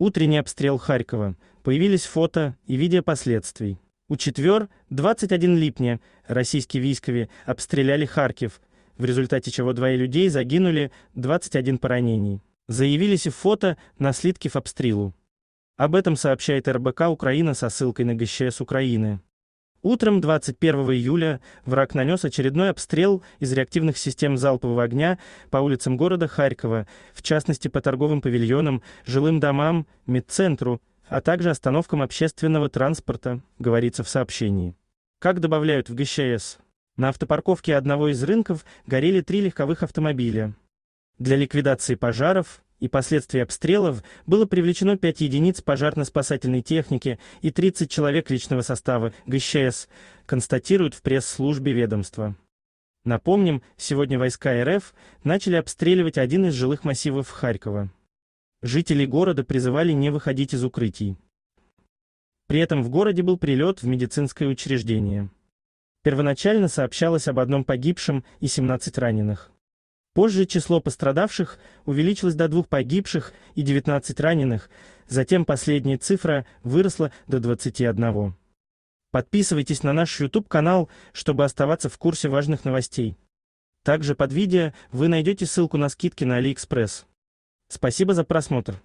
Утренний обстрел Харькова. Появились фото и видео последствий. У четвер, 21 липня, российские військові обстреляли Харьков, в результате чего двое людей загинули, 21 поранений. Заявились и фото на в обстрелу. Об этом сообщает РБК Украина со ссылкой на ГШС Украины. Утром 21 июля враг нанес очередной обстрел из реактивных систем залпового огня по улицам города Харькова, в частности по торговым павильонам, жилым домам, медцентру, а также остановкам общественного транспорта, говорится в сообщении. Как добавляют в ГШС, на автопарковке одного из рынков горели три легковых автомобиля. Для ликвидации пожаров и последствий обстрелов было привлечено 5 единиц пожарно-спасательной техники и 30 человек личного состава ГЧС, констатируют в пресс-службе ведомства. Напомним, сегодня войска РФ начали обстреливать один из жилых массивов Харькова. Жители города призывали не выходить из укрытий. При этом в городе был прилет в медицинское учреждение. Первоначально сообщалось об одном погибшем и 17 раненых. Позже число пострадавших увеличилось до двух погибших и 19 раненых, затем последняя цифра выросла до 21. Подписывайтесь на наш YouTube-канал, чтобы оставаться в курсе важных новостей. Также под видео вы найдете ссылку на скидки на AliExpress. Спасибо за просмотр.